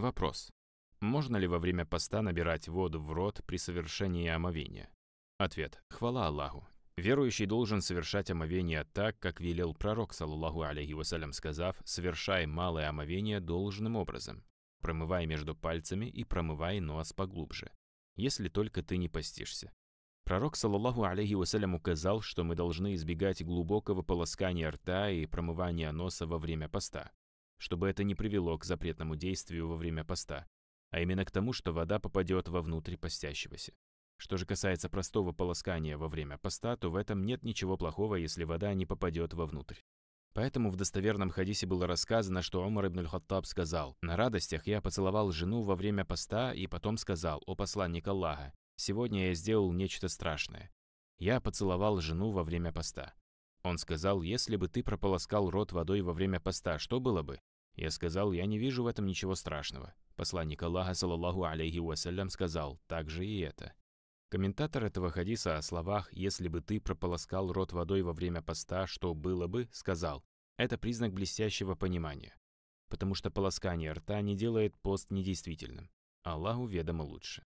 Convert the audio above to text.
Вопрос. Можно ли во время поста набирать воду в рот при совершении омовения? Ответ. Хвала Аллаху. Верующий должен совершать омовение так, как велел пророк, саллаху алейхи вассалям, сказав, «Совершай малое омовение должным образом. Промывай между пальцами и промывай нос поглубже, если только ты не постишься». Пророк, саллаху алейхи вассалям, указал, что мы должны избегать глубокого полоскания рта и промывания носа во время поста чтобы это не привело к запретному действию во время поста, а именно к тому, что вода попадет вовнутрь постящегося. Что же касается простого полоскания во время поста, то в этом нет ничего плохого, если вода не попадет вовнутрь. Поэтому в достоверном хадисе было рассказано, что Умар ибн Хаттаб сказал, «На радостях я поцеловал жену во время поста и потом сказал, о посланник Аллаха, сегодня я сделал нечто страшное. Я поцеловал жену во время поста. Он сказал, если бы ты прополоскал рот водой во время поста, что было бы? Я сказал, я не вижу в этом ничего страшного. Посланник Аллаха, саллаллаху алейхи вассалям, сказал, так же и это. Комментатор этого хадиса о словах «если бы ты прополоскал рот водой во время поста, что было бы?» сказал, это признак блестящего понимания, потому что полоскание рта не делает пост недействительным. Аллаху ведомо лучше.